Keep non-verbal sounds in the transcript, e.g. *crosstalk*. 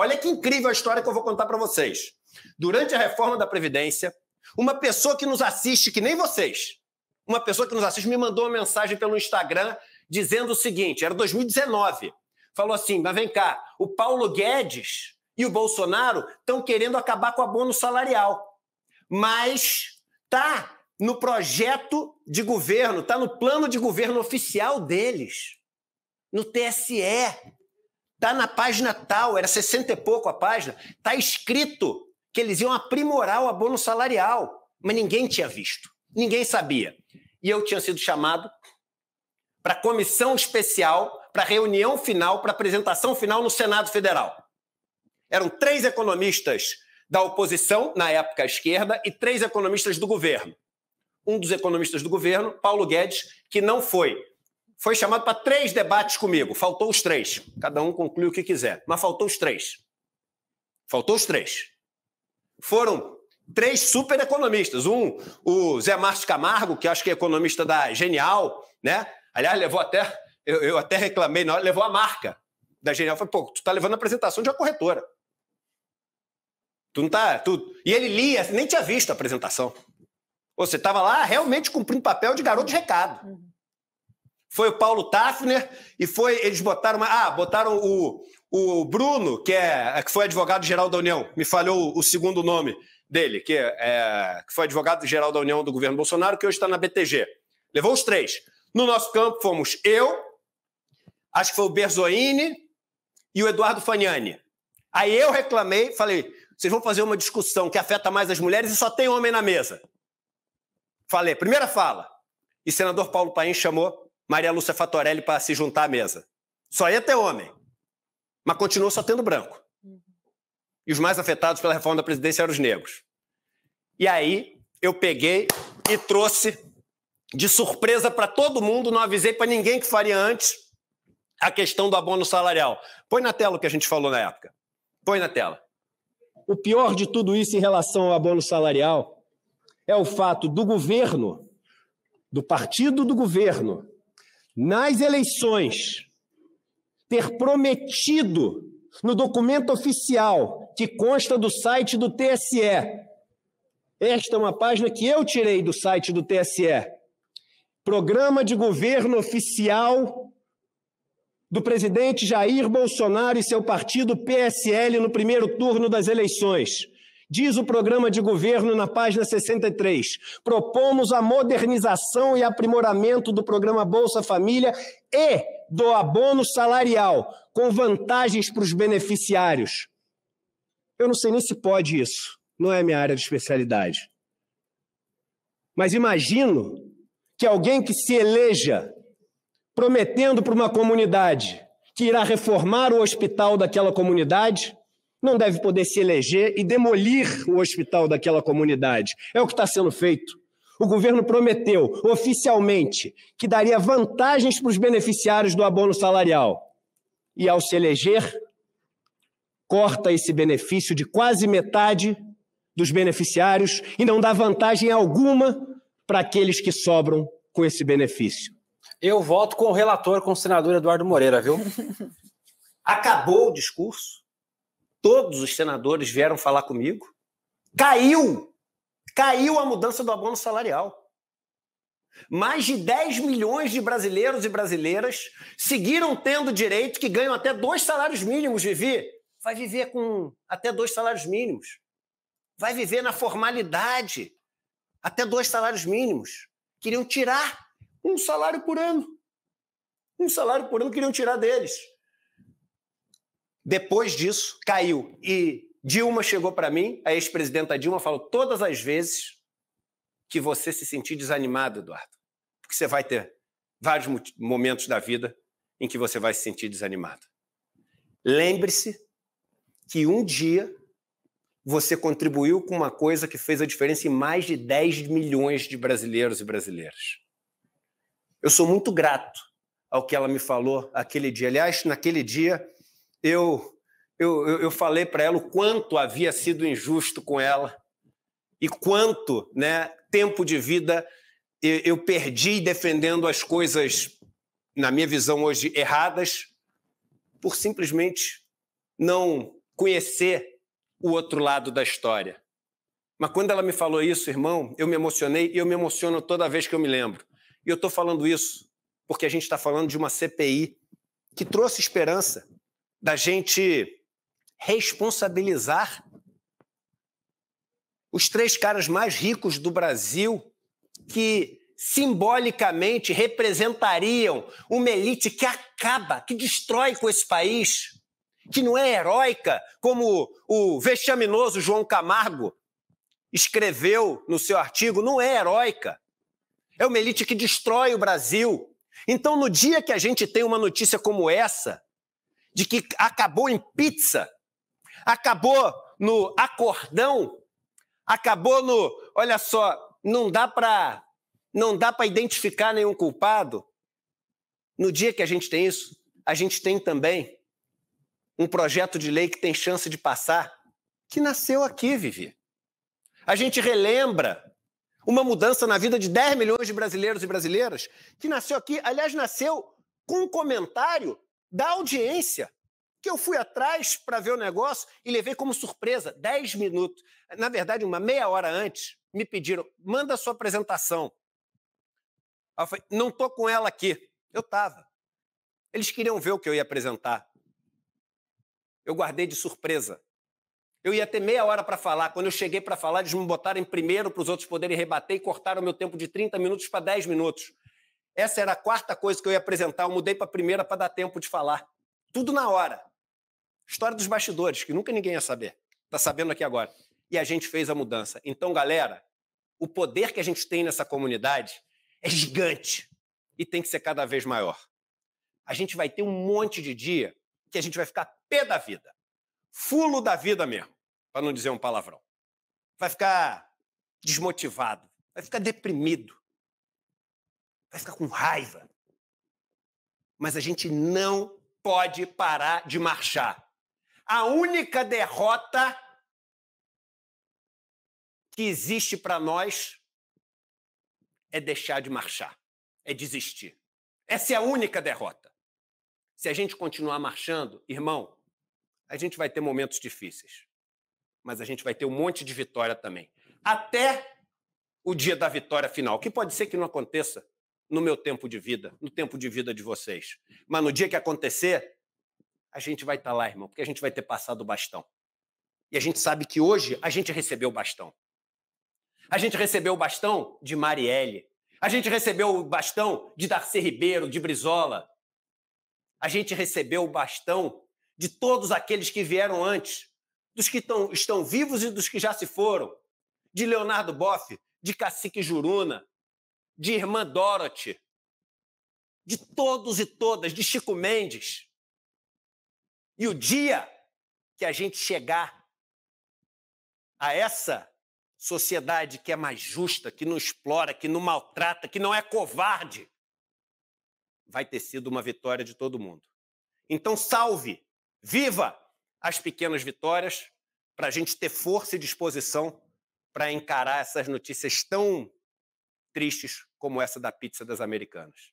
Olha que incrível a história que eu vou contar para vocês. Durante a reforma da Previdência, uma pessoa que nos assiste, que nem vocês, uma pessoa que nos assiste me mandou uma mensagem pelo Instagram dizendo o seguinte: era 2019. Falou assim, mas vem cá, o Paulo Guedes e o Bolsonaro estão querendo acabar com o abono salarial. Mas tá no projeto de governo, tá no plano de governo oficial deles, no TSE. Está na página tal, era 60 e pouco a página, está escrito que eles iam aprimorar o abono salarial, mas ninguém tinha visto, ninguém sabia. E eu tinha sido chamado para comissão especial, para reunião final, para apresentação final no Senado Federal. Eram três economistas da oposição, na época à esquerda, e três economistas do governo. Um dos economistas do governo, Paulo Guedes, que não foi foi chamado para três debates comigo. Faltou os três. Cada um conclui o que quiser, mas faltou os três. Faltou os três. Foram três super economistas. Um, o Zé Márcio Camargo, que acho que é economista da Genial, né? Aliás, levou até, eu, eu até reclamei na hora, levou a marca da Genial. falei, pô, tu tá levando a apresentação de uma corretora. Tu não tá. Tu... E ele lia, nem tinha visto a apresentação. Você tava lá realmente cumprindo papel de garoto de recado. Uhum foi o Paulo Tafner e foi eles botaram uma, ah botaram o, o Bruno que é que foi advogado geral da União me falhou o, segundo nome dele que é que foi advogado geral da União do governo Bolsonaro que hoje está na BTG levou os três no nosso campo fomos eu acho que foi o Berzoini e o Eduardo Fagnani aí eu reclamei falei vocês vão fazer uma discussão que afeta mais as mulheres e só tem homem na mesa falei primeira fala e senador Paulo Paim chamou Maria Lúcia Fatorelli para se juntar à mesa. Só ia ter homem, mas continuou só tendo branco. E os mais afetados pela reforma da presidência eram os negros. E aí eu peguei e trouxe de surpresa para todo mundo, não avisei para ninguém que faria antes a questão do abono salarial. Põe na tela o que a gente falou na época. Põe na tela. O pior de tudo isso em relação ao abono salarial é o fato do governo, do partido do governo, nas eleições, ter prometido no documento oficial que consta do site do TSE. Esta é uma página que eu tirei do site do TSE. Programa de governo oficial do presidente Jair Bolsonaro e seu partido PSL no primeiro turno das eleições. Diz o programa de governo na página 63: propomos a modernização e aprimoramento do programa Bolsa Família e do abono salarial, com vantagens para os beneficiários. Eu não sei nem se pode isso, não é minha área de especialidade. Mas imagino que alguém que se eleja prometendo para uma comunidade que irá reformar o hospital daquela comunidade, não deve poder se eleger e demolir o hospital daquela comunidade. É o que está sendo feito. O governo prometeu oficialmente que daria vantagens para os beneficiários do abono salarial. E ao se eleger, corta esse benefício de quase metade dos beneficiários e não dá vantagem alguma para aqueles que sobram com esse benefício. Eu voto com o relator, com o senador Eduardo Moreira, viu? *laughs* Acabou o discurso todos os senadores vieram falar comigo. Caiu! Caiu a mudança do abono salarial. Mais de 10 milhões de brasileiros e brasileiras seguiram tendo direito que ganham até dois salários mínimos, Vivi. Vai viver com até dois salários mínimos. Vai viver na formalidade. Até dois salários mínimos. Queriam tirar um salário por ano. Um salário por ano queriam tirar deles. Depois disso, caiu. E Dilma chegou para mim, a ex-presidenta Dilma falou: todas as vezes que você se sentir desanimado, Eduardo, porque você vai ter vários momentos da vida em que você vai se sentir desanimado. Lembre-se que um dia você contribuiu com uma coisa que fez a diferença em mais de 10 milhões de brasileiros e brasileiras. Eu sou muito grato ao que ela me falou aquele dia. Aliás, naquele dia eu, eu, eu falei para ela o quanto havia sido injusto com ela e quanto né, tempo de vida eu, eu perdi defendendo as coisas, na minha visão hoje, erradas, por simplesmente não conhecer o outro lado da história. Mas quando ela me falou isso, irmão, eu me emocionei e eu me emociono toda vez que eu me lembro. E eu estou falando isso porque a gente está falando de uma CPI que trouxe esperança, da gente responsabilizar os três caras mais ricos do Brasil que simbolicamente representariam uma elite que acaba, que destrói com esse país, que não é heróica, como o vexaminoso João Camargo escreveu no seu artigo, não é heróica. É uma elite que destrói o Brasil. Então, no dia que a gente tem uma notícia como essa, de que acabou em pizza, acabou no acordão, acabou no, olha só, não dá para não dá para identificar nenhum culpado. No dia que a gente tem isso, a gente tem também um projeto de lei que tem chance de passar, que nasceu aqui, Vivi. A gente relembra uma mudança na vida de 10 milhões de brasileiros e brasileiras, que nasceu aqui, aliás, nasceu com um comentário da audiência, que eu fui atrás para ver o negócio e levei como surpresa 10 minutos. Na verdade, uma meia hora antes, me pediram: manda sua apresentação. Eu falei, não estou com ela aqui. Eu estava. Eles queriam ver o que eu ia apresentar. Eu guardei de surpresa. Eu ia ter meia hora para falar. Quando eu cheguei para falar, eles me botaram em primeiro para os outros poderem rebater e cortaram meu tempo de 30 minutos para 10 minutos. Essa era a quarta coisa que eu ia apresentar, eu mudei para a primeira para dar tempo de falar. Tudo na hora. História dos bastidores, que nunca ninguém ia saber. Está sabendo aqui agora. E a gente fez a mudança. Então, galera, o poder que a gente tem nessa comunidade é gigante e tem que ser cada vez maior. A gente vai ter um monte de dia que a gente vai ficar pé da vida, fulo da vida mesmo, para não dizer um palavrão. Vai ficar desmotivado, vai ficar deprimido, vai ficar com raiva. Mas a gente não pode parar de marchar. A única derrota que existe para nós é deixar de marchar, é desistir. Essa é a única derrota. Se a gente continuar marchando, irmão, a gente vai ter momentos difíceis, mas a gente vai ter um monte de vitória também. Até o dia da vitória final, que pode ser que não aconteça, no meu tempo de vida, no tempo de vida de vocês. Mas no dia que acontecer, a gente vai estar tá lá, irmão, porque a gente vai ter passado o bastão. E a gente sabe que hoje a gente recebeu o bastão. A gente recebeu o bastão de Marielle. A gente recebeu o bastão de Darcy Ribeiro, de Brizola. A gente recebeu o bastão de todos aqueles que vieram antes, dos que tão, estão vivos e dos que já se foram, de Leonardo Boff, de Cacique Juruna, de Irmã Dorothy, de todos e todas, de Chico Mendes. E o dia que a gente chegar a essa sociedade que é mais justa, que não explora, que não maltrata, que não é covarde, vai ter sido uma vitória de todo mundo. Então, salve, viva as pequenas vitórias, para a gente ter força e disposição para encarar essas notícias tão tristes como essa da pizza das americanas.